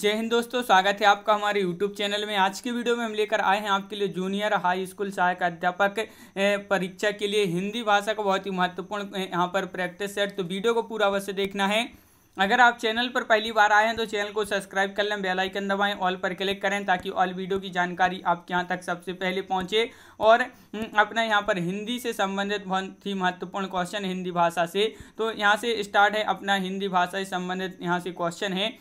जय हिंद दोस्तों स्वागत है आपका हमारे YouTube चैनल में आज के वीडियो में हम लेकर आए हैं आपके लिए जूनियर हाई स्कूल सहायक अध्यापक परीक्षा के लिए हिंदी भाषा का बहुत ही महत्वपूर्ण यहाँ पर प्रैक्टिस सेट तो वीडियो को पूरा अवश्य देखना है अगर आप चैनल पर पहली बार आए हैं तो चैनल को सब्सक्राइब कर लें बेल आइकन दबाएं ऑल पर क्लिक करें ताकि ऑल वीडियो की जानकारी आपके यहाँ तक सबसे पहले पहुँचे और अपना यहाँ पर हिंदी से संबंधित बहुत ही महत्वपूर्ण क्वेश्चन हिंदी भाषा से तो यहाँ से स्टार्ट है अपना हिंदी भाषा से संबंधित यहाँ से क्वेश्चन है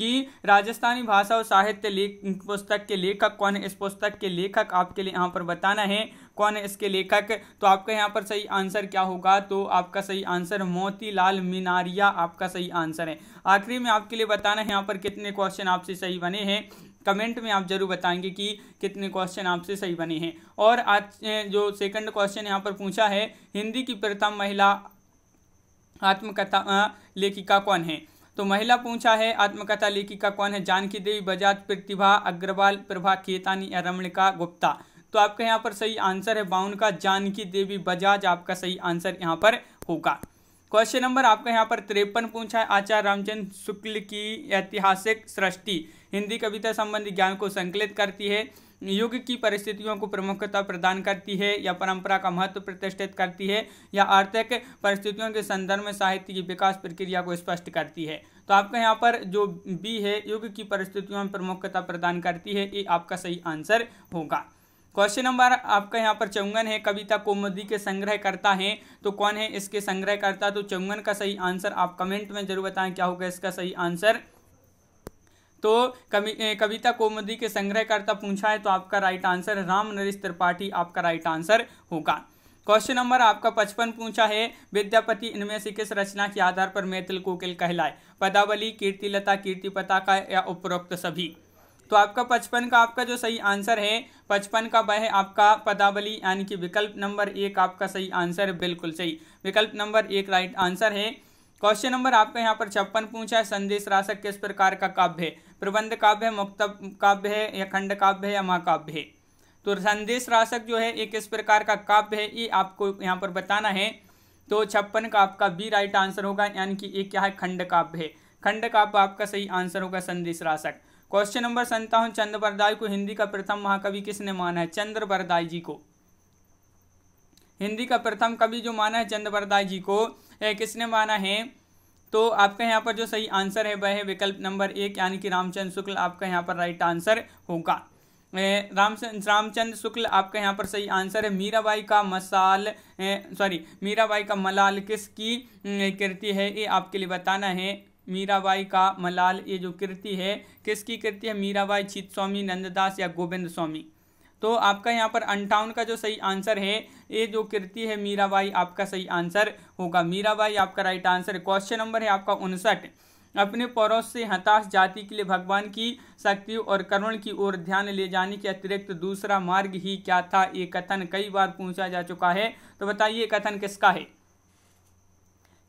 कि राजस्थानी भाषा और साहित्य लेख पुस्तक के लेखक कौन है इस पुस्तक के लेखक आपके लिए यहाँ पर बताना है कौन है इसके लेखक तो आपका यहाँ पर सही आंसर क्या होगा तो आपका सही आंसर मोतीलाल मीनारिया आपका सही आंसर है आखिरी में आपके लिए बताना है यहाँ पर कितने क्वेश्चन आपसे सही बने हैं कमेंट में आप जरूर बताएंगे कि कितने क्वेश्चन आपसे सही बने हैं और आज जो सेकंड क्वेश्चन यहाँ पर पूछा है हिंदी की प्रथम महिला आत्मकथा लेखिका कौन है तो महिला पूछा है आत्मकथा लेखिका कौन है जानकी देवी बजाज प्रतिभा अग्रवाल प्रभा केतानी या रमणिका गुप्ता तो आपका यहाँ पर सही आंसर है बाउन का जानकी देवी बजाज आपका सही आंसर यहाँ पर होगा क्वेश्चन नंबर आपका यहाँ पर तिरपन पूछा है आचार्य रामचंद्र शुक्ल की ऐतिहासिक सृष्टि हिंदी कविता संबंधी ज्ञान को संकलित करती है युग की परिस्थितियों को प्रमुखता प्रदान करती है या परंपरा का महत्व प्रतिष्ठित करती है या आर्थिक परिस्थितियों के संदर्भ में साहित्य की विकास प्रक्रिया को स्पष्ट करती है तो आपका यहाँ पर जो बी है युग की परिस्थितियों में प्रमुखता प्रदान करती है ये आपका सही आंसर होगा क्वेश्चन नंबर आपका यहाँ पर चौंगन है कविता कोमदी के संग्रहकर्ता हैं तो कौन है इसके संग्रहकर्ता तो चौंगन का सही आंसर आप कमेंट में जरूर बताएं क्या होगा इसका सही आंसर तो कवि कविता कोमदी के संग्रहकर्ता पूछा है तो आपका राइट आंसर राम नरेश त्रिपाठी आपका राइट आंसर होगा क्वेश्चन नंबर आपका पचपन पूछा है विद्यापति इनमें से किस रचना के आधार पर मैथिल कोकिल कहलाए पदावली कीर्तिलता कीर्ति पताका या उपरोक्त सभी तो आपका पचपन का आपका जो सही आंसर है पचपन का वह आपका पदावली यानी कि विकल्प नंबर एक आपका सही आंसर है बिल्कुल सही विकल्प नंबर एक राइट आंसर है क्वेश्चन नंबर आपका यहाँ पर छप्पन पूछा है संदेश राशक किस प्रकार का काव्य है प्रबंध काव्य है मुक्त काव्य है या खंड काव्य है या महाकाव्य है तो संदेश राशक जो है एक इस प्रकार का काव्य है ये आपको यहाँ पर बताना है तो छप्पन का आपका बी राइट आंसर होगा यानी कि ये क्या है खंड काव्य है खंड काव्य आपका सही आंसर होगा संदेश राशक क्वेश्चन नंबर संतावन चंद्र चंद्रवरदाई को हिंदी का प्रथम महाकवि किसने माना है चंद्रवरदाई जी को हिंदी का प्रथम कवि जो माना है चंद्रवरदाई जी को किसने माना है तो आपका यहाँ पर जो सही आंसर है वह है विकल्प नंबर एक यानी कि रामचंद्र शुक्ल आपका यहाँ पर राइट आंसर होगा राम रामचंद्र शुक्ल आपका यहाँ पर सही आंसर है मीराबाई का मसाल सॉरी मीराबाई का मलाल किसकी कृति है ये आपके लिए बताना है मीराबाई का मलाल ये जो कृति है किसकी कृति है मीराबाई चित स्वामी नंददास या गोविंद स्वामी तो आपका यहाँ पर अनटाउन का जो सही आंसर है ये जो कृति है मीराबाई आपका सही आंसर होगा मीराबाई आपका राइट आंसर क्वेश्चन नंबर है आपका उनसठ अपने पड़ोस से हताश जाति के लिए भगवान की शक्ति और करुण की ओर ध्यान ले जाने के अतिरिक्त दूसरा मार्ग ही क्या था ये कथन कई बार पूछा जा चुका है तो बताइए कथन किसका है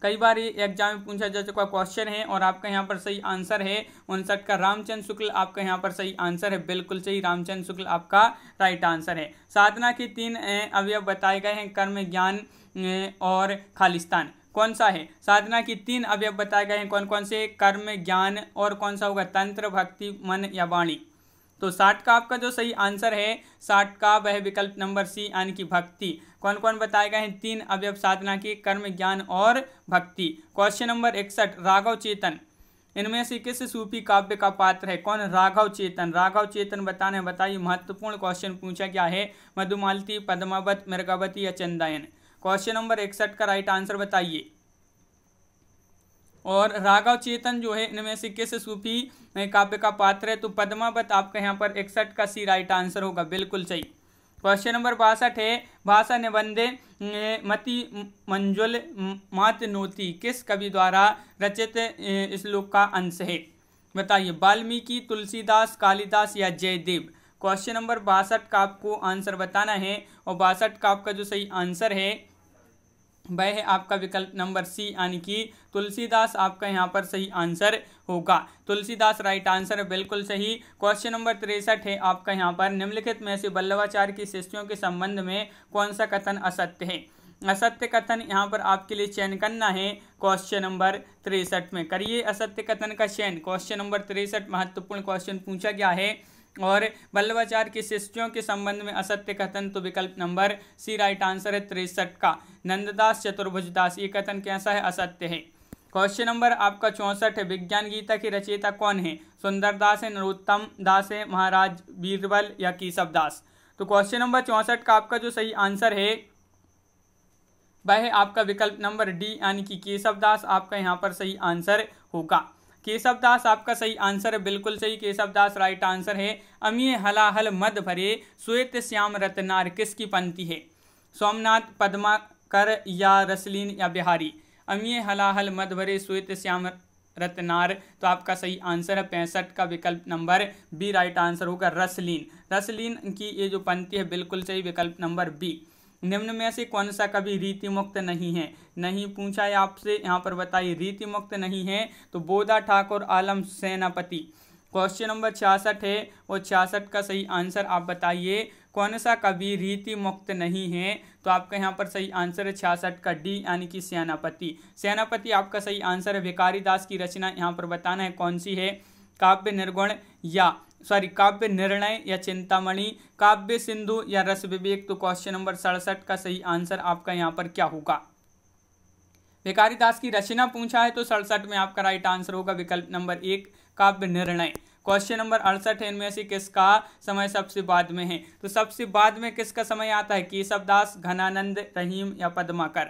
कई बार ये एग्जाम में पूछा जा चुका क्वेश्चन है और आपका यहाँ पर सही आंसर है उनसठ का रामचंद्र शुक्ल आपका यहाँ पर सही आंसर है बिल्कुल सही रामचंद्र शुक्ल आपका राइट आंसर है साधना के तीन अवयव बताए गए हैं कर्म ज्ञान और खालिस्तान कौन सा है साधना की तीन अवयव बताए गए हैं कौन कौन से कर्म ज्ञान और कौन सा होगा तंत्र भक्ति मन या वाणी तो साठ का आपका जो सही आंसर है साठ का वह विकल्प नंबर सी यानी कि भक्ति कौन कौन बताए गए हैं तीन अवयव साधना की कर्म ज्ञान और भक्ति क्वेश्चन नंबर इकसठ राघव चेतन इनमें से किस सूफी काव्य का पात्र है कौन राघव चेतन राघव चेतन बताने बताइए महत्वपूर्ण क्वेश्चन पूछा गया है मधुमालती पद्मावत मृगावती या चंदायन क्वेश्चन नंबर इकसठ का राइट आंसर बताइए और राघव चेतन जो है इनमें से किस सूफी काव्य का पात्र है तो पद्मावत आपका यहाँ पर इकसठ का सी राइट आंसर होगा बिल्कुल सही क्वेश्चन नंबर बासठ है भाषा निबंधे मति मंजुल मातनोती किस कवि द्वारा रचित श्लोक का अंश है बताइए वाल्मीकि तुलसीदास कालिदास या जयदेव क्वेश्चन नंबर बासठ का आपको आंसर बताना है और बासठ का आपका जो सही आंसर है वह है आपका विकल्प नंबर सी यानी कि तुलसीदास आपका यहाँ पर सही आंसर होगा तुलसीदास राइट आंसर बिल्कुल सही क्वेश्चन नंबर तिरसठ है आपका यहाँ पर निम्नलिखित में से बल्लभाचार्य की शिष्यों के संबंध में कौन सा कथन असत्य है असत्य कथन यहाँ पर आपके लिए चयन करना है क्वेश्चन नंबर तिरसठ में करिए असत्य कथन का चयन क्वेश्चन नंबर तिरसठ महत्वपूर्ण क्वेश्चन पूछा गया है और बल्लभाचार्य की शिष्यों के संबंध में असत्य कथन तो विकल्प नंबर सी राइट आंसर है तिरसठ का नंददास चतुर्भुजदास ये कथन कैसा है असत्य है क्वेश्चन नंबर आपका चौंसठ है विज्ञान गीता की रचयिता कौन है सुंदरदास है नरोत्तम दास है महाराज बीरबल या केशव दास तो क्वेश्चन नंबर चौंसठ का आपका जो सही आंसर है वह आपका विकल्प नंबर डी यानी कि केशव दास आपका यहाँ पर सही आंसर होगा केशव दास आपका सही आंसर है बिल्कुल सही केशव दास राइट आंसर है अमीय हलाहल मद भरे श्वेत श्याम रतनार किसकी पंक्ति है सोमनाथ पद्माकर या रसलीन या बिहारी अमीय हलाहल मद भरे श्वेत श्याम रतनार तो आपका सही आंसर है पैंसठ का विकल्प नंबर बी राइट आंसर होगा रसलीन रसलीन की ये जो पंक्ति है बिल्कुल सही विकल्प नंबर बी निम्न में से कौन सा कभी रीति मुक्त नहीं है नहीं पूछा है आपसे यहाँ पर बताइए रीति मुक्त नहीं है तो बोधा ठाकुर आलम सेनापति क्वेश्चन नंबर छियासठ है और छियासठ का सही आंसर आप बताइए कौन सा कवि रीति मुक्त नहीं है तो आपका यहाँ पर सही आंसर है छियासठ का डी यानी कि सेनापति सेनापति आपका सही आंसर है भिकारी दास की रचना यहाँ पर बताना है कौन सी है काव्य निर्गुण या सॉरी काव्य निर्णय या चिंतामणि काव्य सिंधु या रस विवेक तो क्वेश्चन नंबर सड़सठ का सही आंसर आपका यहाँ पर क्या होगा भिकारी दास की रचना पूछा है तो सड़सठ में आपका राइट आंसर होगा विकल्प नंबर एक काव्य निर्णय क्वेश्चन नंबर अड़सठ है इनमें से किसका समय सबसे बाद में है तो सबसे बाद में किसका समय आता है केशव दास घनानंद रहीम या पद्माकर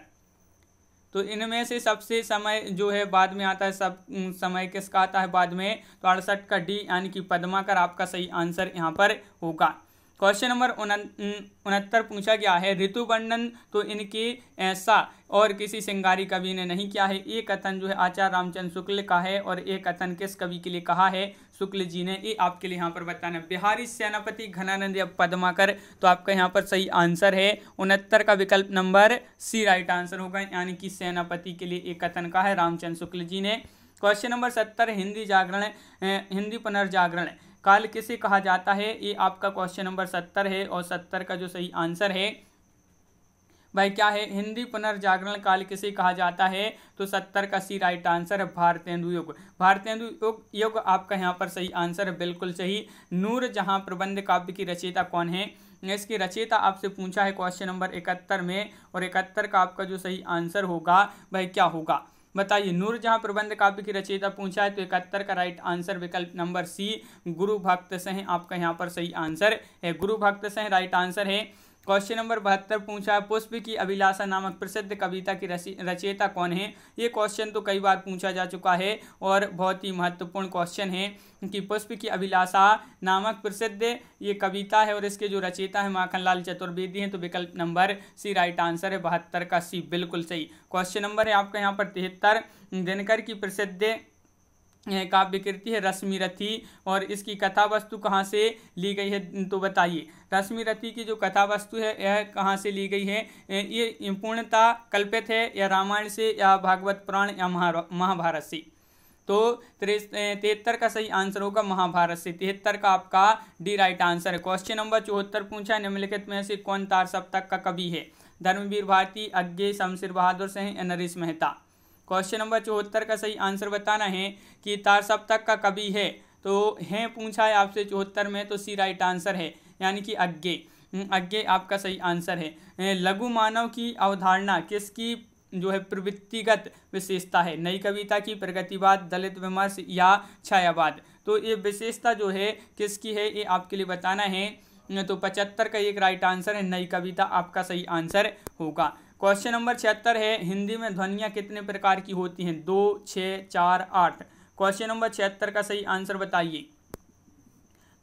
तो इनमें से सबसे समय जो है बाद में आता है सब समय किसका आता है बाद में तो अड़सठ का डी यानी कि पद्माकर आपका सही आंसर यहाँ पर होगा क्वेश्चन नंबर उनहत्तर पूछा गया है ऋतु वर्णन तो इनके ऐसा और किसी सिंगारी कवि ने नहीं किया है ये कथन जो है आचार्य रामचंद्र शुक्ल का है और ये कथन किस कवि के लिए कहा है शुक्ल जी ने ये आपके लिए यहाँ पर बताना बिहारी सेनापति घनानंद या पदमाकर तो आपका यहाँ पर सही आंसर है उनहत्तर का विकल्प नंबर सी राइट आंसर होगा यानी कि सेनापति के लिए एक कथन का है रामचंद्र शुक्ल जी ने क्वेश्चन नंबर सत्तर हिंदी जागरण हिंदी पुनर्जागरण काल किसे कहा जाता है ये आपका क्वेश्चन नंबर सत्तर है और सत्तर का जो सही आंसर है भाई क्या है हिंदी पुनर्जागरण काल किसे कहा जाता है तो सत्तर का सी राइट आंसर है भारतेंदु युग भारतेंदु युग युग आपका यहाँ पर सही आंसर है बिल्कुल सही नूर जहाँ प्रबंध काव्य की रचयिता कौन है इसकी रचयिता आपसे पूछा है क्वेश्चन नंबर इकहत्तर में और इकहत्तर का आपका जो सही आंसर होगा वह क्या होगा बताइए नूरजहां प्रबंध काव्य की रचयिता पूछा है तो इकहत्तर का राइट आंसर विकल्प नंबर सी गुरु भक्त सिंह आपका यहाँ पर सही आंसर है गुरु भक्त सिंह राइट आंसर है क्वेश्चन नंबर बहत्तर पूछा है पुष्प की अभिलाषा नामक प्रसिद्ध कविता की रचयिता कौन है ये क्वेश्चन तो कई बार पूछा जा चुका है और बहुत ही महत्वपूर्ण क्वेश्चन है कि पुष्प की अभिलाषा नामक प्रसिद्ध ये कविता है और इसके जो रचयिता है माखनलाल चतुर्वेदी हैं तो विकल्प नंबर सी राइट आंसर है बहत्तर का सी बिल्कुल सही क्वेश्चन नंबर है आपका यहाँ पर तिहत्तर दिनकर की प्रसिद्ध काव्य कृति है रश्मि रथी और इसकी कथा वस्तु कहाँ से ली गई है तो बताइए रश्मि रथी की जो कथा वस्तु है यह कहाँ से ली गई है ये पूर्णता कल्पित है या रामायण से या भागवत पुराण या महाभारत से तो तिहत्तर का सही आंसर होगा महाभारत से तिहत्तर का आपका डी राइट आंसर है क्वेश्चन नंबर चौहत्तर पूछा निम्नलिखित में से कौन तार सप्तक का कवि है धर्मवीर भारती अज्ञे शमशीर बहादुर सिंह नरेश मेहता क्वेश्चन नंबर चौहत्तर का सही आंसर बताना है कि तार सप्तक का कवि है तो है पूछा है आपसे चौहत्तर में तो सी राइट आंसर है यानी कि अज्ञे हम्म, अज्ञे आपका सही आंसर है लघु मानव की अवधारणा किसकी जो है प्रवृत्तिगत विशेषता है नई कविता की प्रगतिवाद दलित विमर्श या छायावाद तो ये विशेषता जो है किसकी है ये आपके लिए बताना है तो पचहत्तर का एक राइट आंसर है नई कविता आपका सही आंसर होगा क्वेश्चन नंबर छिहत्तर है हिंदी में ध्वनियाँ कितने प्रकार की होती हैं दो छः चार आठ क्वेश्चन नंबर छिहत्तर का सही आंसर बताइए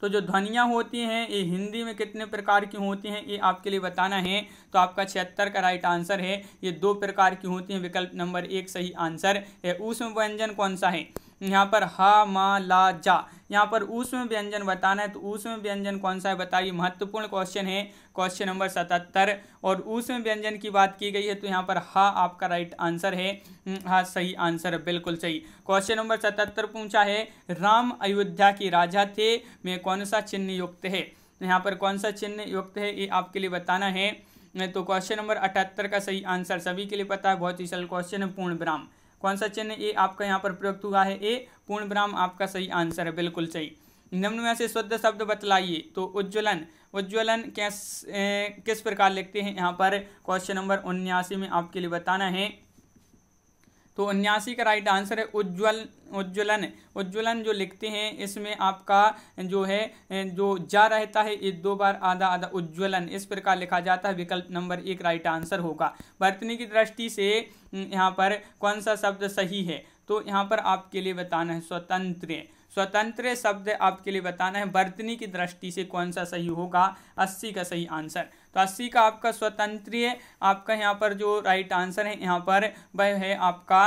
तो जो ध्वनियाँ होती हैं ये हिंदी में कितने प्रकार की होती हैं ये आपके लिए बताना है तो आपका छिहत्तर का राइट आंसर है ये दो प्रकार की होती हैं विकल्प नंबर एक सही आंसर है उसमें व्यंजन कौन सा है यहाँ पर हा मा ला जा यहाँ पर ऊष्म व्यंजन बताना है तो ऊष्म व्यंजन कौन सा है बताइए महत्वपूर्ण क्वेश्चन है क्वेश्चन नंबर सतहत्तर और ऊष्म व्यंजन की बात की गई है तो यहाँ पर हा आपका राइट आंसर है हम्म, हा सही आंसर है बिल्कुल सही क्वेश्चन नंबर सतहत्तर पूछा है राम अयोध्या के राजा थे में कौन सा चिन्ह युक्त है यहाँ पर कौन सा चिन्ह युक्त है ये आपके लिए बताना है तो क्वेश्चन नंबर अठहत्तर का सही आंसर सभी के लिए पता है बहुत ही सरल क्वेश्चन है पूर्ण विराम कौन सा चिन्ह ए आपका यहाँ पर प्रयुक्त हुआ है ए पूर्ण विराम आपका सही आंसर है बिल्कुल सही निम्न में से शुद्ध शब्द बतलाइए तो उज्ज्वलन उज्ज्वलन कैस किस प्रकार लिखते हैं यहाँ पर क्वेश्चन नंबर उन्यासी में आपके लिए बताना है तो उन्यासी का राइट आंसर है उज्ज्वल उज्ज्वलन उज्ज्वलन जो लिखते हैं इसमें आपका जो है जो जा रहता है ये दो बार आधा आधा उज्ज्वलन इस प्रकार लिखा जाता है विकल्प नंबर एक राइट आंसर होगा बर्तनी की दृष्टि से यहाँ पर कौन सा शब्द सही है तो यहाँ पर आपके लिए बताना है स्वतंत्र स्वतंत्र शब्द आपके लिए बताना है बर्तनी की दृष्टि से कौन सा सही होगा अस्सी का सही आंसर तो अस्सी का आपका स्वतंत्र आपका यहाँ पर जो राइट आंसर है यहाँ पर वह है आपका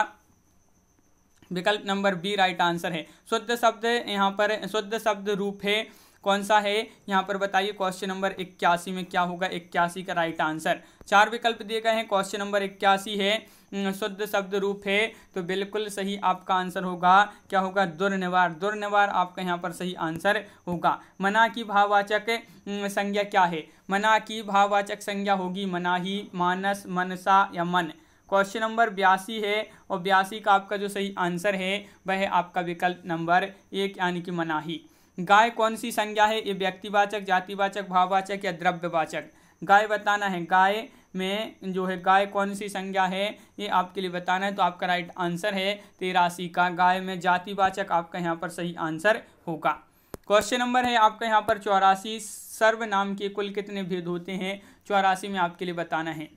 विकल्प नंबर बी राइट आंसर है शुद्ध शब्द यहाँ पर शुद्ध शब्द रूप है कौन सा है यहाँ पर बताइए क्वेश्चन नंबर इक्यासी में क्या होगा इक्यासी का राइट आंसर चार विकल्प दिए गए हैं क्वेश्चन नंबर इक्यासी है हम्म, शुद्ध शब्द रूप है तो बिल्कुल सही आपका आंसर होगा क्या होगा दुर्निवार दुर्निवार आपका यहाँ पर सही आंसर होगा मना की भाववाचक हम्म, संज्ञा क्या है मना की भाववाचक संज्ञा होगी मनाही मानस मनसा या मन क्वेश्चन नंबर बयासी है और बयासी का आपका जो सही आंसर है वह आपका विकल्प नंबर एक यानी कि मनाही गाय कौन सी संज्ञा है ये व्यक्तिवाचक जातिवाचक भाववाचक या द्रव्यवाचक गाय बताना है गाय में जो है गाय कौन सी संज्ञा है ये आपके लिए बताना है तो आपका राइट आंसर है तेरासी का गाय में जातिवाचक आपका यहाँ पर सही आंसर होगा क्वेश्चन नंबर है आपका यहाँ पर चौरासी सर्वनाम के कुल कितने भेद होते हैं चौरासी में आपके लिए बताना है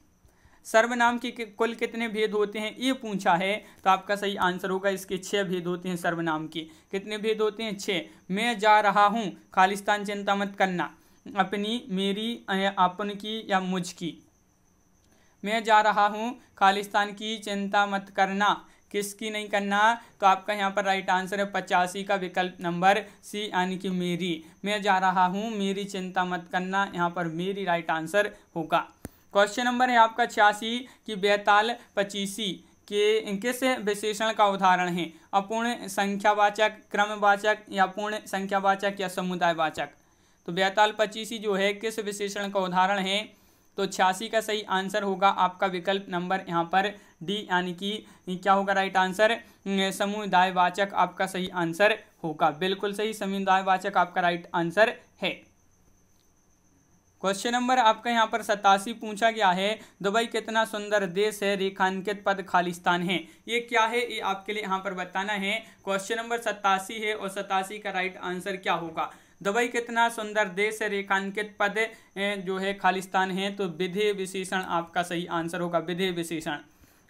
सर्वनाम के कुल कितने भेद होते हैं ये पूछा है तो आपका सही आंसर होगा इसके छः भेद होते हैं सर्वनाम के कितने भेद होते हैं छः मैं जा रहा हूँ खालिस्तान चिंता मत करना अपनी मेरी अपन की या मुझ की मैं जा रहा हूँ खालिस्तान की चिंता मत करना किसकी नहीं करना तो आपका यहाँ पर राइट आंसर है पचासी का विकल्प नंबर सी यानी कि मेरी मैं जा रहा हूँ मेरी चिंता मत करना यहाँ पर मेरी राइट आंसर होगा क्वेश्चन नंबर है आपका छियासी कि बेताल पच्चीसी के किस विशेषण का उदाहरण है अपूर्ण संख्यावाचक क्रमवाचक या पूर्ण संख्यावाचक या समुदायवाचक तो बेताल पच्चीसी जो है किस विशेषण का उदाहरण है तो छियासी का सही आंसर होगा आपका विकल्प नंबर यहाँ पर डी यानी कि क्या होगा राइट आंसर समुदायवाचक आपका सही आंसर होगा बिल्कुल सही समुदायवाचक आपका राइट आंसर है क्वेश्चन नंबर आपका यहाँ पर सतासी पूछा गया है दुबई कितना सुंदर देश है रेखांकित पद खालिस्तान है ये क्या है ये आपके लिए यहाँ पर बताना है क्वेश्चन नंबर सतासी है और सतासी का राइट आंसर क्या होगा दुबई कितना सुंदर देश है रेखांकित पद जो है खालिस्तान है तो विधेय विशेषण आपका सही आंसर होगा विधेय विशेषण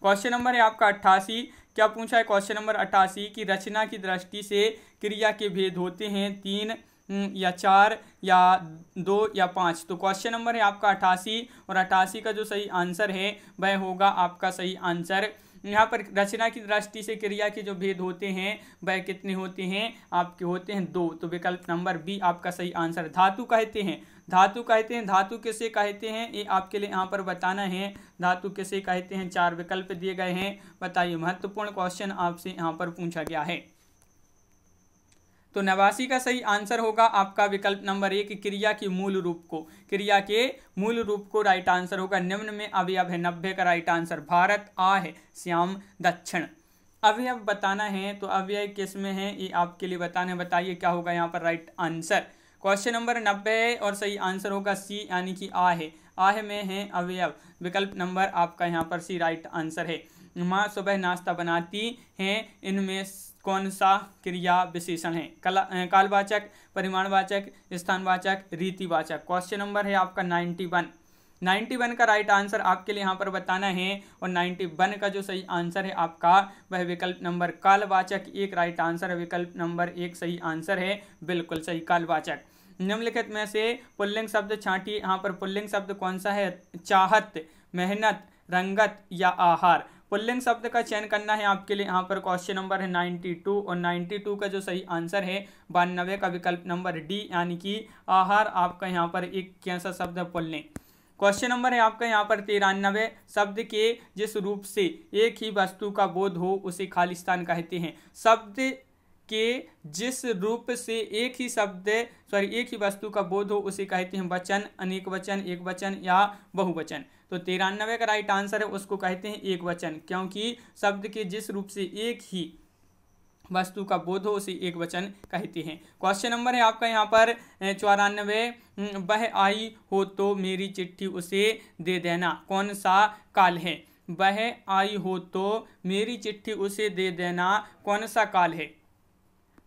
क्वेश्चन नंबर है आपका अट्ठासी क्या पूछा है क्वेश्चन नंबर अट्ठासी की रचना की दृष्टि से क्रिया के भेद होते हैं तीन हम्म, या चार या दो या पाँच तो क्वेश्चन नंबर है आपका अठासी और अठासी का जो सही आंसर है वह होगा आपका सही आंसर यहाँ पर रचना की दृष्टि से क्रिया के जो भेद होते हैं वह कितने होते हैं आपके होते हैं दो तो विकल्प नंबर बी आपका सही आंसर धातु कहते हैं धातु कहते हैं धातु किसे कहते हैं ये आपके लिए यहाँ पर बताना है धातु किसे कहते हैं चार विकल्प दिए गए हैं बताइए महत्वपूर्ण क्वेश्चन आपसे यहाँ पर पूछा गया है तो नवासी का सही आंसर होगा आपका विकल्प नंबर एक क्रिया की मूल रूप को क्रिया के मूल रूप को राइट आंसर होगा निम्न में अवयव है नब्बे का राइट आंसर भारत आ है श्याम दक्षिण अवयव बताना है तो अवयव किस में है ये आपके लिए बताना है बताइए क्या होगा यहाँ पर राइट आंसर क्वेश्चन नंबर नब्बे है और सही आंसर होगा सी यानी कि आ है आह में है अवयव विकल्प नंबर आपका यहाँ पर सी राइट आंसर है माँ सुबह नाश्ता बनाती हैं इनमें कौन सा क्रिया विशेषण है कला कालवाचक परिमाणवाचक स्थानवाचक रीतिवाचक क्वेश्चन नंबर है आपका नाइन्टी वन नाइन्टी वन का राइट आंसर आपके लिए यहाँ पर बताना है और नाइन्टी वन का जो सही आंसर है आपका वह विकल्प नंबर कालवाचक एक राइट आंसर है विकल्प नंबर एक सही आंसर है बिल्कुल सही कालवाचक निम्नलिखित में से पुल्लिंग शब्द छाटी यहाँ पर पुल्लिंग शब्द कौन सा है चाहत मेहनत रंगत या आहार पुल्लिंग शब्द का चयन करना है आपके लिए यहाँ पर क्वेश्चन नंबर है टू और टू का जो सही आंसर है बानवे का विकल्प नंबर डी यानी कि आहार आपका यहाँ पर एक कैसा शब्द है पुल्लिंग क्वेश्चन नंबर है आपका यहाँ पर तिरानवे शब्द के जिस रूप से एक ही वस्तु का बोध हो उसे खालिस्तान कहते हैं शब्द के जिस रूप से एक ही शब्द सॉरी एक ही वस्तु का बोध हो उसे कहते हैं वचन अनेक वचन एक वचन या बहुवचन तो तिरानवे का राइट आंसर है उसको कहते हैं एक वचन क्योंकि शब्द के जिस रूप से एक ही वस्तु का बोध हो उसे एक वचन कहते हैं क्वेश्चन नंबर है आपका यहाँ पर चौरानवे वह आई हो तो मेरी चिट्ठी उसे दे देना कौन सा काल है वह आई हो तो मेरी चिट्ठी उसे दे देना कौन सा काल है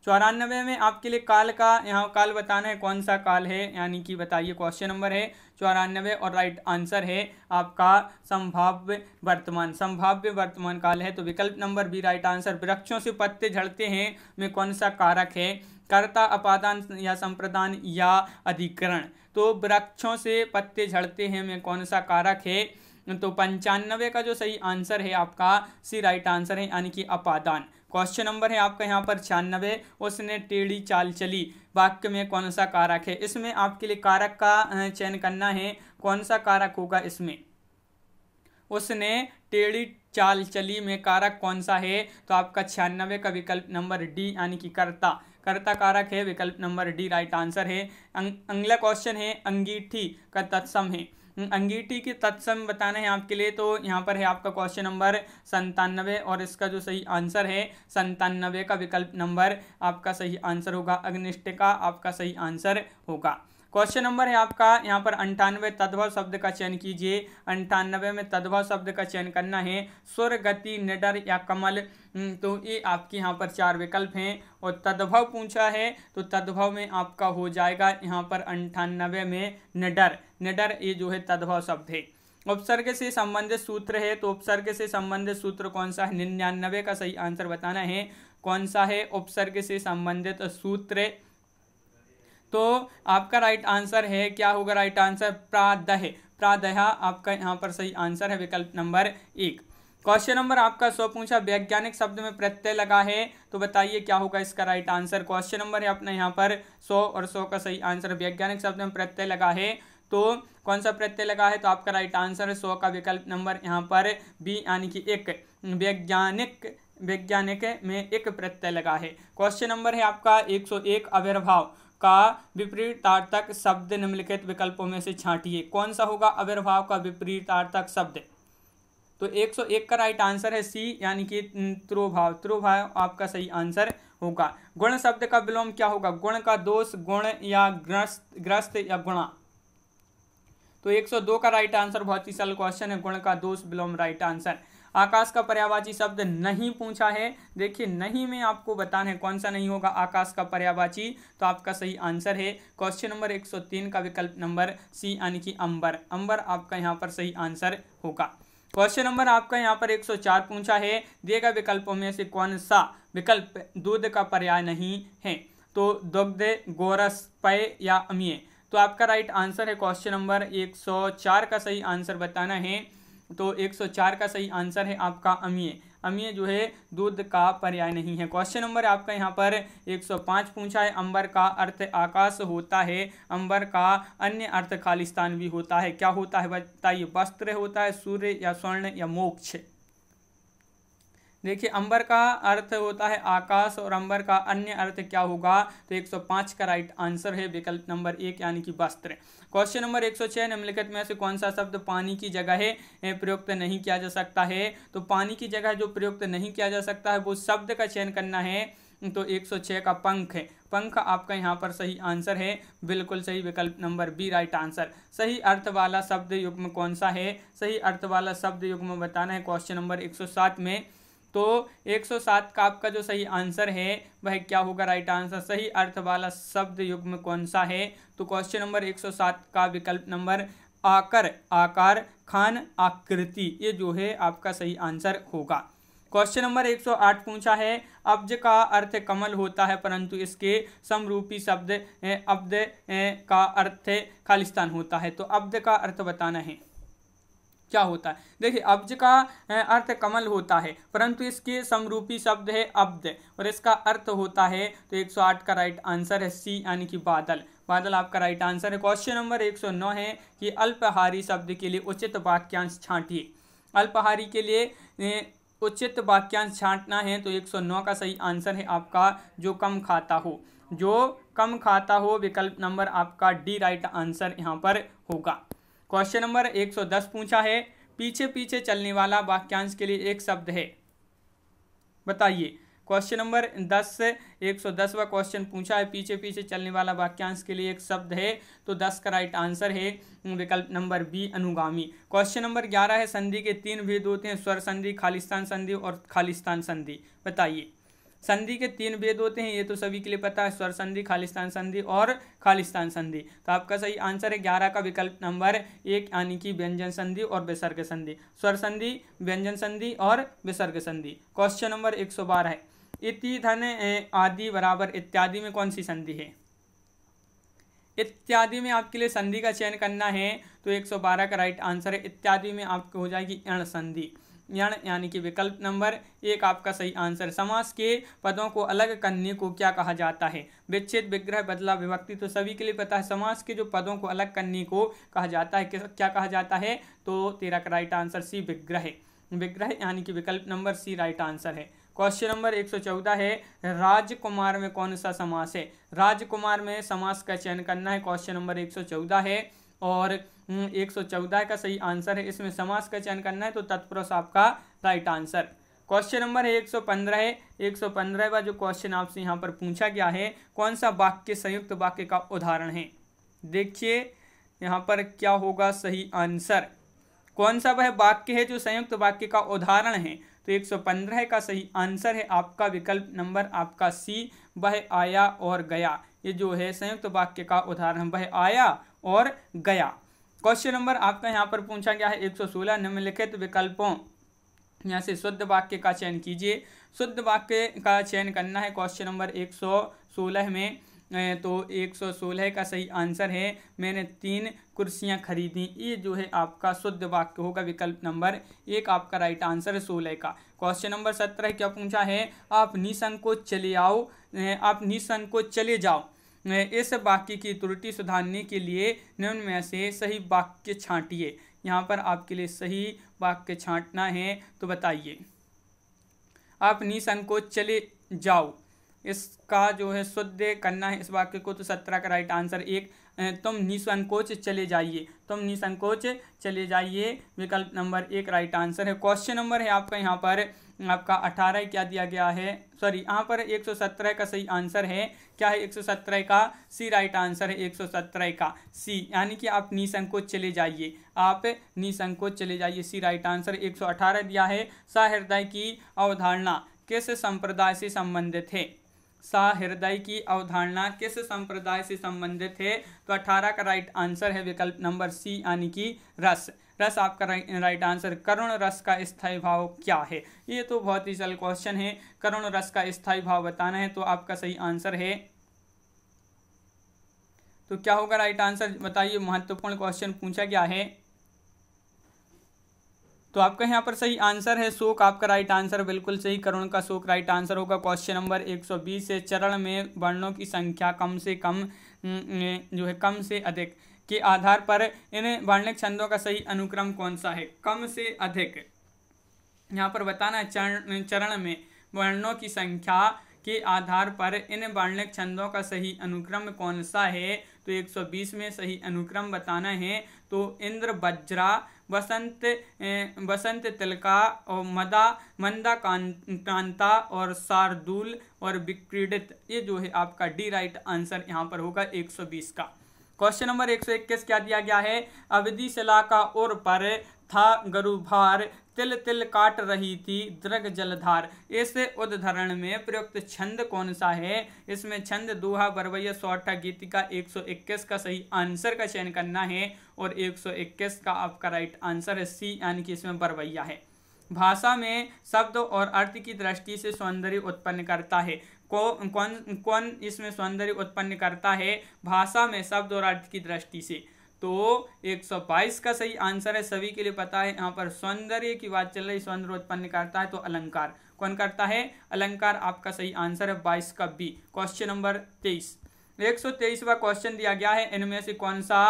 चौरानवे में आपके लिए काल का यहाँ काल बताना है कौन सा काल है यानी कि बताइए क्वेश्चन नंबर है चौरानवे और राइट आंसर है आपका संभाव्य वर्तमान संभाव्य वर्तमान काल है तो विकल्प नंबर बी राइट आंसर वृक्षों से पत्ते झड़ते हैं में कौन सा कारक है कर्ता अपादान या संप्रदान या अधिकरण तो वृक्षों से पत्ते झड़ते हैं में कौन सा कारक है तो पंचानवे का जो सही आंसर है आपका सी राइट आंसर है यानी कि अपादान क्वेश्चन नंबर है आपका यहाँ पर छियानबे उसने टेढ़ी चाल चली वाक्य में कौन सा कारक है इसमें आपके लिए कारक का चयन करना है कौन सा कारक होगा इसमें उसने टेढ़ी चाल चली में कारक कौन सा है तो आपका छियानबे का विकल्प नंबर डी यानी कि कर्ता कर्ता कारक है विकल्प नंबर डी राइट आंसर है अगला क्वेश्चन है अंगीठी का तत्सम है हम्म। अंगीठी के तत्सम बताना है आपके लिए तो यहाँ पर है आपका क्वेश्चन नंबर संतानवे और इसका जो सही आंसर है संतानवे का विकल्प नंबर आपका सही आंसर होगा अग्निष्ट का आपका सही आंसर होगा क्वेश्चन नंबर है आपका यहाँ पर अंठानवे तद्भव शब्द का चयन कीजिए अंठानवे में तद्भव शब्द का चयन करना है स्वर गति निडर या कमल हम्म, तो ये आपके यहाँ पर चार विकल्प हैं और तद्भव पूछा है तो तद्भव में आपका हो जाएगा यहाँ पर अंठानवे में निडर निडर ये जो है तद्भव शब्द है उपसर्ग से संबंधित सूत्र है तो उपसर्ग से संबंधित सूत्र कौन सा है निन्यानवे का सही आंसर बताना है कौन सा है उपसर्ग से संबंधित सूत्र तो आपका राइट आंसर है क्या होगा राइट आंसर प्रादह प्रादह आपका यहाँ पर सही आंसर है विकल्प नंबर एक क्वेश्चन नंबर आपका सौ पूछा वैज्ञानिक शब्द में प्रत्यय लगा है तो बताइए क्या होगा इसका राइट आंसर क्वेश्चन नंबर है अपना यहाँ पर सौ और सौ का सही आंसर वैज्ञानिक शब्द में प्रत्यय लगा है तो कौन सा प्रत्यय लगा है तो आपका राइट आंसर है सौ का विकल्प नंबर यहाँ पर बी यानी कि एक वैज्ञानिक वैज्ञानिक में एक प्रत्यय लगा है क्वेश्चन नंबर है आपका एक सौ एक अविर्भाव का विपरीतार्थक शब्द निम्नलिखित विकल्पों में से छांटिए कौन सा होगा अविर्भाव का विपरीतार्थक शब्द तो 101 का राइट आंसर है सी यानी कि त्रोभाव त्रोभाव आपका सही आंसर होगा गुण शब्द का विलोम क्या होगा गुण का दोष गुण या ग्रस्त ग्रस्त या गुणा तो 102 का राइट आंसर बहुत ही सरल क्वेश्चन है गुण का दोष विलोम राइट आंसर आकाश का पर्यावाची शब्द नहीं पूछा है देखिए नहीं में आपको बताना है कौन सा नहीं होगा आकाश का पर्यावाची तो आपका सही आंसर है क्वेश्चन नंबर 103 का विकल्प नंबर सी यानी कि अंबर अंबर आपका यहाँ पर सही आंसर होगा क्वेश्चन नंबर आपका यहाँ पर 104 पूछा है दिए गए विकल्पों में से कौन सा विकल्प दूध का पर्याय नहीं है तो दुग्ध गोरस पय या अमीय तो आपका राइट आंसर है क्वेश्चन नंबर 104 का सही आंसर बताना है तो 104 का सही आंसर है आपका अमीय अमीय जो है दूध का पर्याय नहीं है क्वेश्चन नंबर आपका यहाँ पर 105 पूछा है अंबर का अर्थ आकाश होता है अंबर का अन्य अर्थ खालिस्तान भी होता है क्या होता है बताइए वस्त्र होता है सूर्य या स्वर्ण या मोक्ष देखिए अंबर का अर्थ होता है आकाश और अंबर का अन्य अर्थ क्या होगा तो 105 का राइट आंसर है विकल्प नंबर एक यानी कि वस्त्र क्वेश्चन नंबर 106 निम्नलिखित में से कौन सा शब्द पानी की जगह है प्रयुक्त नहीं किया जा सकता है तो पानी की जगह जो प्रयुक्त नहीं किया जा सकता है वो शब्द का चयन करना है तो 106 का पंख है पंख आपका यहाँ पर सही आंसर है बिल्कुल सही विकल्प नंबर बी राइट आंसर सही अर्थ वाला शब्द युग्म कौन सा है सही अर्थ वाला शब्द युग्म बताना है क्वेश्चन नंबर 107 में तो 107 का आपका जो सही आंसर है वह क्या होगा राइट आंसर सही अर्थ वाला शब्द युग्म कौन सा है तो क्वेश्चन नंबर 107 का विकल्प नंबर आकर आकार खान आकृति ये जो है आपका सही आंसर होगा क्वेश्चन नंबर 108 पूछा है अब्ज का अर्थ कमल होता है परंतु इसके समरूपी शब्द अब्द का अर्थ खालिस्तान होता है तो अब्द का अर्थ बताना है क्या होता है देखिए अब्ज का अर्थ कमल होता है परंतु इसके समरूपी शब्द है अब्द और इसका अर्थ होता है तो 108 का राइट आंसर है सी यानी कि बादल बादल आपका राइट आंसर है क्वेश्चन नंबर 109 है कि अल्पहारी शब्द के लिए उचित वाक्यांश छांटिए अल्पहारी के लिए उचित वाक्यांश छांटना है तो 109 का सही आंसर है आपका जो कम खाता हो जो कम खाता हो विकल्प नंबर आपका डी राइट आंसर यहाँ पर होगा क्वेश्चन नंबर 110 पूछा है पीछे पीछे चलने वाला वाक्यांश के लिए एक शब्द है बताइए क्वेश्चन नंबर दस एक सौ दसवा क्वेश्चन पूछा है पीछे पीछे चलने वाला वाक्यांश के लिए एक शब्द है तो दस का राइट आंसर है विकल्प नंबर बी अनुगामी क्वेश्चन नंबर ग्यारह है संधि के तीन भेद होते हैं स्वर संधि खालिस्तान संधि और खालिस्तान संधि बताइए संधि के तीन भेद होते हैं ये तो सभी के लिए पता है स्वर संधि खालिस्तान संधि और खालिस्तान संधि तो आपका सही आंसर है ग्यारह का विकल्प नंबर एक यानी कि व्यंजन संधि और विसर्ग संधि स्वर संधि व्यंजन संधि और विसर्ग संधि क्वेश्चन नंबर एक सौ बारह है इति धन आदि बराबर इत्यादि में कौन सी संधि है इत्यादि में आपके लिए संधि का चयन करना है तो 112 का राइट आंसर है इत्यादि में आपको हो जाएगी अण संधि यण यानी कि विकल्प नंबर एक आपका सही आंसर समास के पदों को अलग करने को क्या कहा जाता है विच्छेद विग्रह बदला विभक्ति तो सभी के लिए पता है समास के जो पदों को अलग करने को कहा जाता है क्या कहा जाता है तो तेरा का राइट आंसर सी विग्रह विग्रह यानी कि विकल्प नंबर सी राइट आंसर है क्वेश्चन नंबर 114 है राजकुमार में कौन सा समास है राजकुमार में समास का चयन करना है क्वेश्चन नंबर 114 है और हम्म, एक सौ चौदह का सही आंसर है इसमें समास का चयन करना है तो तत्पुरुष आपका राइट आंसर क्वेश्चन नंबर है एक सौ पंद्रह एक सौ का जो क्वेश्चन आपसे यहाँ पर पूछा गया है कौन सा वाक्य संयुक्त वाक्य का उदाहरण है देखिए यहाँ पर क्या होगा सही आंसर कौन सा वह वाक्य है जो संयुक्त वाक्य का उदाहरण है तो 115 का सही आंसर है आपका विकल्प नंबर आपका सी वह आया और गया ये जो है संयुक्त वाक्य का उदाहरण वह आया और गया क्वेश्चन नंबर आपका यहाँ पर पूछा गया है 116 निम्नलिखित विकल्पों यहाँ से शुद्ध वाक्य का चयन कीजिए शुद्ध वाक्य का चयन करना है क्वेश्चन नंबर 116 में तो 116 का सही आंसर है मैंने तीन कुर्सियाँ खरीदी ये जो है आपका शुद्ध वाक्य होगा विकल्प नंबर एक आपका राइट आंसर है सोलह का क्वेश्चन नंबर सत्रह क्या पूछा है आप निसंकोच चले आओ आप निसंकोच चले जाओ इस वाक्य की त्रुटि सुधारने के लिए निम्न में से सही वाक्य छांटिए यहाँ पर आपके लिए सही वाक्य छांटना है तो बताइए आप निसंकोच चले जाओ इसका जो है शुद्ध करना है इस वाक्य को तो सत्रह का राइट आंसर एक तुम निसंकोच चले जाइए तुम निसंकोच चले जाइए विकल्प नंबर एक राइट आंसर है क्वेश्चन नंबर है आपका यहाँ पर आपका अठारह क्या दिया गया है सॉरी यहाँ पर 117 का सही आंसर है क्या है 117 का सी राइट आंसर है 117 का सी यानी कि आप निसंकोच चले जाइए आप निसंकोच चले जाइए सी राइट आंसर 118 दिया है साहृदय की अवधारणा किस संप्रदाय से संबंधित है हृदय की अवधारणा किस संप्रदाय से संबंधित है तो अठारह का राइट आंसर है विकल्प नंबर सी यानी कि रस रस आपका राइट आंसर करुण रस का स्थायी भाव क्या है ये तो बहुत ही सरल क्वेश्चन है करुण रस का स्थायी भाव बताना है तो आपका सही आंसर है तो क्या होगा राइट आंसर बताइए महत्वपूर्ण क्वेश्चन पूछा गया है तो आपका यहाँ पर सही आंसर है शोक आपका राइट आंसर बिल्कुल सही करुण का शोक राइट आंसर होगा क्वेश्चन नंबर 120 से चरण में वर्णों की संख्या कम से कम जो है कम से अधिक के आधार पर इन वर्णिक छंदों का सही अनुक्रम कौन सा है कम से अधिक यहाँ पर बताना चरण चरण में वर्णों की संख्या के आधार पर इन वर्णिक छंदों का सही अनुक्रम कौन सा है तो 120 में सही अनुक्रम बताना है तो इंद्र बज्रा बसंत बसंत तिलका और मदा मंदा कांता और शार्दुल और विक्रीडित ये जो है आपका डी राइट आंसर यहाँ पर होगा 120 का क्वेश्चन नंबर एक सौ इक्कीस क्या दिया गया है अवधि शलाका और पर था गरुभार तिल तिल काट रही थी द्रग जलधार इस उदाहरण में प्रयुक्त छंद कौन सा है इसमें छंद दोहा बरवैया सौठा गीत का 121 का सही आंसर का चयन करना है और 121 का आपका राइट आंसर है सी यानी कि इसमें बरवैया है भाषा में शब्द और अर्थ की दृष्टि से सौंदर्य उत्पन्न करता है को कौन कौन इसमें सौंदर्य उत्पन्न करता है भाषा में शब्द और अर्थ की दृष्टि से तो 122 का सही आंसर है सभी के लिए पता है यहाँ पर सौंदर्य की बात चल रही सौंदर्य उत्पन्न करता है तो अलंकार कौन करता है अलंकार आपका सही आंसर है बाईस का बी क्वेश्चन नंबर तेईस एक सौ तेईसवा क्वेश्चन दिया गया है इनमें से कौन सा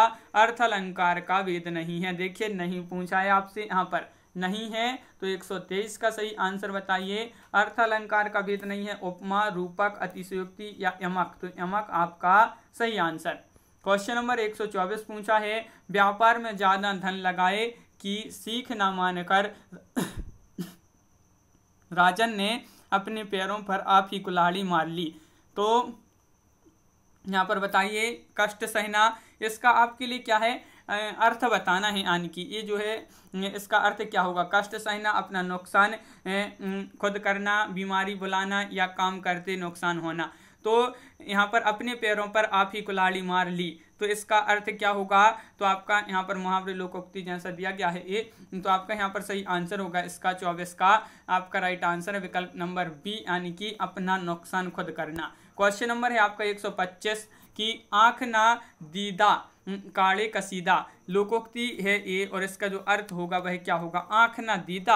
अर्थ अलंकार का वेद नहीं है देखिए नहीं पूछा है आपसे यहाँ पर नहीं है तो 123 का सही आंसर बताइए अर्थ अलंकार का भेद नहीं है उपमा रूपक अतिशयोक्ति या यमक तो यमक आपका सही आंसर क्वेश्चन नंबर 124 पूछा है व्यापार में ज़्यादा धन लगाए कि सीख ना मानकर राजन ने अपने पैरों पर आप ही कुल्हाड़ी मार ली तो यहाँ पर बताइए कष्ट सहना इसका आपके लिए क्या है अर्थ बताना है यानी कि ये जो है इसका अर्थ क्या होगा कष्ट सहना अपना नुकसान खुद करना बीमारी बुलाना या काम करते नुकसान होना तो यहाँ पर अपने पैरों पर आप ही कुलाड़ी मार ली तो इसका अर्थ क्या होगा तो आपका यहाँ पर मुहावरे लोकोक्ति जैसा दिया गया है ये तो आपका यहाँ पर सही आंसर होगा इसका चौबीस का आपका राइट आंसर है विकल्प नंबर बी यानी कि अपना नुकसान खुद करना क्वेश्चन नंबर है आपका एक सौ पच्चीस कि आँख ना दीदा काले कसीदा लोकोक्ति है ये और इसका जो अर्थ होगा वह क्या होगा आँख ना दीदा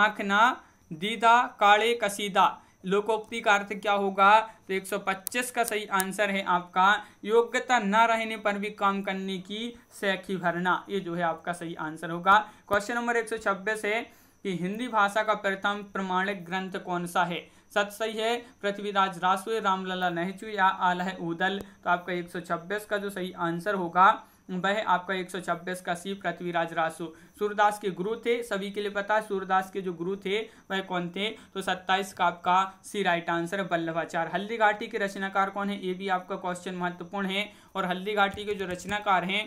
आँख ना दीदा काले कसीदा लोकोक्ति का अर्थ क्या होगा तो 125 का सही आंसर है आपका योग्यता न रहने पर भी काम करने की सैखी भरना ये जो है आपका सही आंसर होगा क्वेश्चन नंबर 126 है कि हिंदी भाषा का प्रथम प्रमाणिक ग्रंथ कौन सा है सत सही है पृथ्वीराज रासु रामलला नेहचू या आल है उदल तो आपका 126 का जो सही आंसर होगा वह आपका 126 का सी पृथ्वीराज रासु सूरदास के गुरु थे सभी के लिए पता है सूरदास के जो गुरु थे वह कौन थे तो 27 का आपका सी राइट आंसर है बल्लभाचार्य हल्दी घाटी के रचनाकार कौन है ये भी आपका क्वेश्चन महत्वपूर्ण है और हल्दी घाटी के जो रचनाकार हैं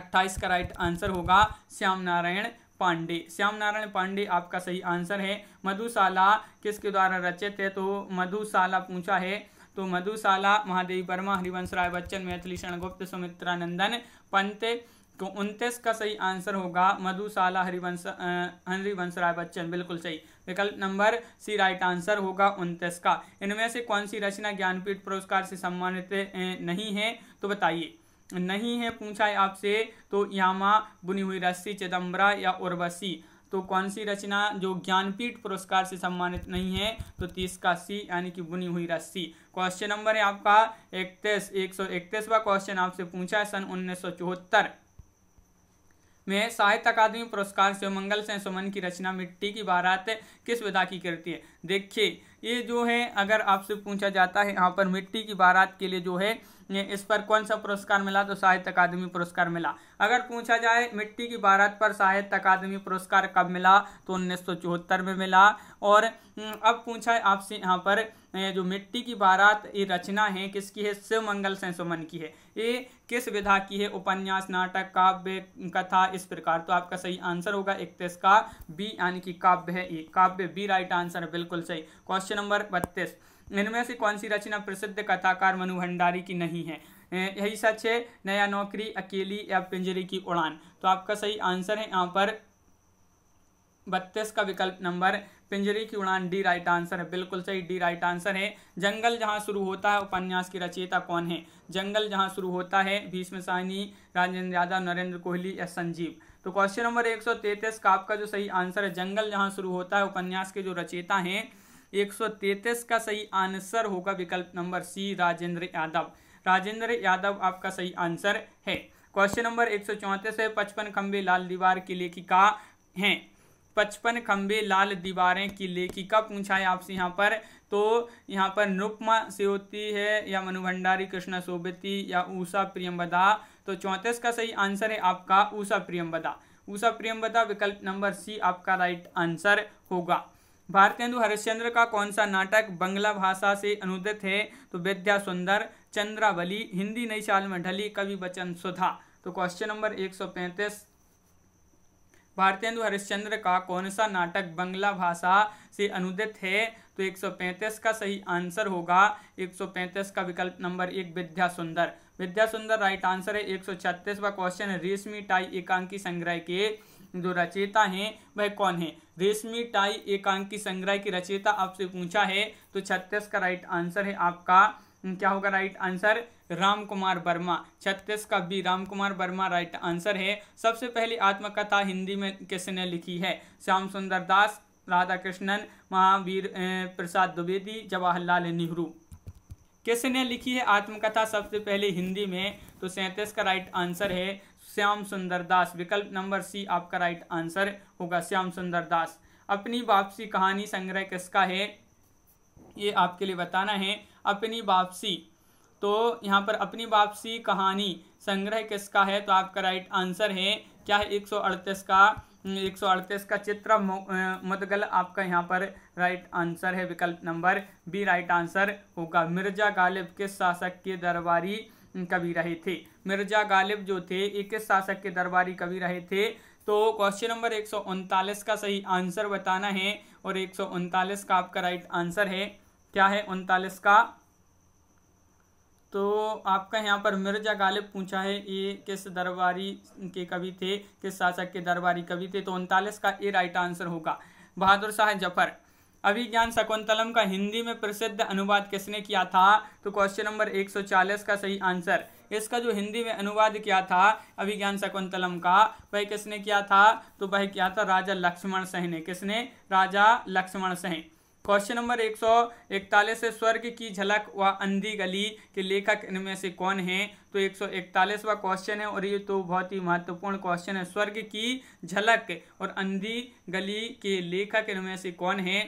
अट्ठाईस का राइट आंसर होगा श्याम नारायण पांडे श्याम नारायण पांडे आपका सही आंसर है मधुशाला किसके द्वारा रचित है तो मधुशाला पूछा है तो मधुशाला महादेवी वर्मा हरिवंश राय बच्चन मैथिली शरण गुप्त सुमित्रा नंदन पंत तो उनतीस का सही आंसर होगा मधुशाला हरिवंश हरिवंश राय बच्चन बिल्कुल सही विकल्प नंबर सी राइट आंसर होगा उनतीस का इनमें से कौन सी रचना ज्ञानपीठ पुरस्कार से सम्मानित नहीं है तो बताइए नहीं है पूछा है आपसे तो यामा बुनी हुई रस्सी चिदम्बरा या उर्वशी तो कौन सी रचना जो ज्ञानपीठ पुरस्कार से सम्मानित नहीं है तो तीस का सी यानी कि बुनी हुई रस्सी क्वेश्चन नंबर है आपका इकतीस एक सौ इकतीसवा क्वेश्चन आपसे पूछा है सन उन्नीस सौ चौहत्तर में साहित्य अकादमी पुरस्कार से मंगल सेन सुमन की रचना मिट्टी की बारात किस विधा की करती है देखिए ये जो है अगर आपसे पूछा जाता है यहाँ पर मिट्टी की बारात के लिए जो है इस पर कौन सा पुरस्कार मिला तो साहित्य अकादमी पुरस्कार मिला अगर पूछा जाए मिट्टी की भारत पर साहित्य अकादमी पुरस्कार कब मिला तो उन्नीस में मिला और हम्म, अब पूछा है आपसे यहाँ पर जो मिट्टी की बारात ये रचना है किसकी है शिव मंगल से सुमन की है ये किस विधा की है उपन्यास नाटक काव्य कथा इस प्रकार तो आपका सही आंसर होगा इकतीस का बी यानी कि काव्य है ये काव्य बी राइट आंसर बिल्कुल सही क्वेश्चन नंबर बत्तीस इनमें से कौन सी रचना प्रसिद्ध कथाकार मनु भंडारी की नहीं है यही सच है नया नौकरी अकेली या पिंजरे की उड़ान तो आपका सही आंसर है यहाँ पर बत्तीस का विकल्प नंबर पिंजरे की उड़ान डी राइट आंसर है बिल्कुल सही डी राइट आंसर है जंगल जहाँ शुरू होता है उपन्यास की रचयिता कौन है जंगल जहाँ शुरू होता है भीष्म सहनी राजेंद्र यादव नरेंद्र कोहली या संजीव तो क्वेश्चन नंबर 133 का आपका जो सही आंसर है जंगल जहाँ शुरू होता है उपन्यास के जो रचयिता हैं 133 का सही आंसर होगा विकल्प नंबर सी राजेंद्र यादव राजेंद्र यादव आपका सही आंसर है क्वेश्चन नंबर एक सौ चौंतीस है पचपन खम्बे लाल दीवार की लेखिका है पचपन खम्बे लाल दीवारें की लेखिका पूछा है आपसे यहाँ पर तो यहाँ पर नुपमा सेवती है या मनु भंडारी कृष्णा सोबती या ऊषा प्रियम्बदा तो चौंतीस का सही आंसर है आपका ऊषा बदा ऊषा प्रियम्बदा विकल्प नंबर सी आपका राइट आंसर होगा भारतेंदु हरिश्चंद्र का कौन सा नाटक बंगला भाषा से अनुदित है तो विद्या सुंदर चंद्रावली हिंदी नई चाल में ढली कवि बचन सुधा तो क्वेश्चन नंबर 135 भारतेंदु हरिश्चंद्र का कौन सा नाटक बंगला भाषा से अनुदित है तो 135 का सही आंसर होगा 135 का विकल्प नंबर एक विद्या सुंदर विद्या सुंदर राइट आंसर है एक सौ क्वेश्चन है रेशमी टाई एकांकी संग्रह के जो रचयिता हैं वह कौन है रेशमी टाई एकांकी संग्रह की रचयिता आपसे पूछा है तो छत्तीस का राइट आंसर है आपका हम्म, क्या होगा राइट आंसर राम कुमार वर्मा छत्तीस का B Ram Kumar Verma right answer है सबसे पहली आत्मकथा हिंदी में किसने लिखी है श्याम सुंदर दास राधा कृष्णन महावीर प्रसाद द्विवेदी जवाहरलाल नेहरू किसने लिखी है आत्मकथा सबसे पहले हिंदी में तो सैंतीस का राइट आंसर है श्याम सुंदर दास विकल्प नंबर सी आपका राइट आंसर होगा श्याम सुंदर दास अपनी वापसी कहानी संग्रह किसका है ये आपके लिए बताना है अपनी वापसी तो यहाँ पर अपनी वापसी कहानी संग्रह किसका है तो आपका राइट आंसर है क्या है एक का एक का चित्र मुदगल आपका यहाँ पर राइट आंसर है विकल्प नंबर बी राइट आंसर होगा मिर्जा गालिब के शासक के दरबारी कवि रहे थे मिर्जा गालिब जो थे एक शासक के दरबारी कवि रहे थे तो क्वेश्चन नंबर एक का सही आंसर बताना है और एक का आपका राइट आंसर है क्या है उनतालीस का तो आपका यहाँ पर मिर्जा गालिब पूछा है ये किस दरबारी के कवि थे किस शासक के दरबारी कवि थे तो उनतालीस का ए राइट आंसर होगा बहादुर शाह जफर अभिज्ञान शकुंतलम का हिंदी में प्रसिद्ध अनुवाद किसने किया था तो क्वेश्चन नंबर 140 का सही आंसर इसका जो हिंदी में अनुवाद किया था अभिज्ञान शकुंतलम का वह किसने किया था तो वह किया था राजा लक्ष्मण सिंह ने किसने राजा लक्ष्मण सिंह क्वेश्चन नंबर एक सौ इकतालीस है स्वर्ग की झलक व अंधी गली के लेखक इनमें से कौन है तो एक सौ व क्वेश्चन है और ये तो बहुत ही महत्वपूर्ण क्वेश्चन है स्वर्ग की झलक और अंधी गली के लेखक इनमें से कौन है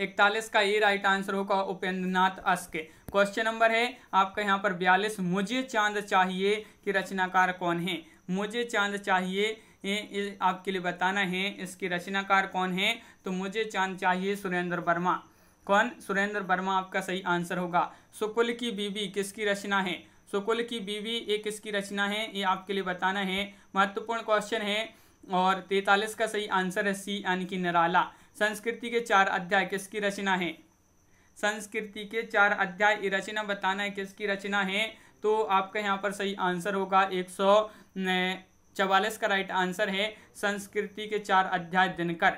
इकतालीस का ये राइट आंसर होगा उपेंद्र नाथ अस्के क्वेश्चन नंबर है आपका यहाँ पर बयालीस मुझे चांद चाहिए कि रचनाकार कौन है मुझे चांद चाहिए ये आपके लिए बताना है इसके रचनाकार कौन है तो मुझे चांद चाहिए सुरेंद्र वर्मा कौन सुरेंद्र वर्मा आपका सही आंसर होगा सुकुल की बीवी किसकी रचना है सुकुल की बीवी ये किसकी रचना है ये आपके लिए बताना है महत्वपूर्ण क्वेश्चन है और तैतालीस का सही आंसर है सी यानी कि निराला संस्कृति के चार अध्याय किसकी रचना है संस्कृति के चार अध्याय रचना बताना है किसकी रचना है तो आपका यहाँ पर सही आंसर होगा एक सौ चवालीस का राइट आंसर है संस्कृति के चार अध्याय दिनकर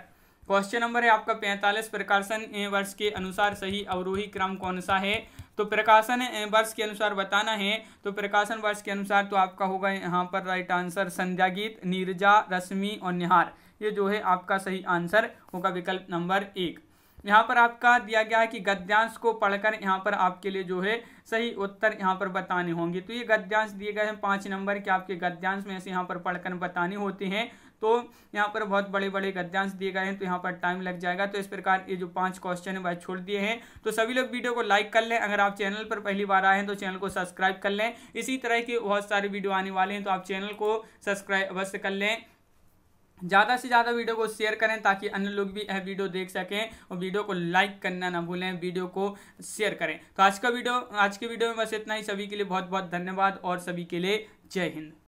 क्वेश्चन नंबर है आपका पैंतालीस प्रकाशन वर्ष के अनुसार सही अवरोही क्रम कौन सा है तो प्रकाशन वर्ष के अनुसार बताना है तो प्रकाशन वर्ष के अनुसार तो आपका होगा यहाँ पर राइट आंसर संध्या गीत नीरजा रश्मि और निहार ये जो है आपका सही आंसर होगा विकल्प नंबर एक यहाँ पर आपका दिया गया है कि गद्यांश को पढ़कर यहाँ पर आपके लिए जो है सही उत्तर यहाँ पर बताने होंगे तो ये गद्यांश दिए गए हैं पाँच नंबर के आपके गद्यांश में से यहाँ पर पढ़कर बताने होते हैं तो यहाँ पर बहुत बड़े बड़े गद्यांश दिए गए हैं तो यहाँ पर टाइम लग जाएगा तो इस प्रकार ये जो पांच क्वेश्चन है वह छोड़ दिए हैं तो सभी लोग वीडियो को लाइक कर लें अगर आप चैनल पर पहली बार आए हैं तो चैनल को सब्सक्राइब कर लें इसी तरह के बहुत सारे वीडियो आने वाले हैं तो आप चैनल को सब्सक्राइब अवश्य कर लें ज़्यादा से ज़्यादा वीडियो को शेयर करें ताकि अन्य लोग भी यह वीडियो देख सकें और वीडियो को लाइक करना ना भूलें वीडियो को शेयर करें तो आज का वीडियो आज के वीडियो में बस इतना ही सभी के लिए बहुत बहुत धन्यवाद और सभी के लिए जय हिंद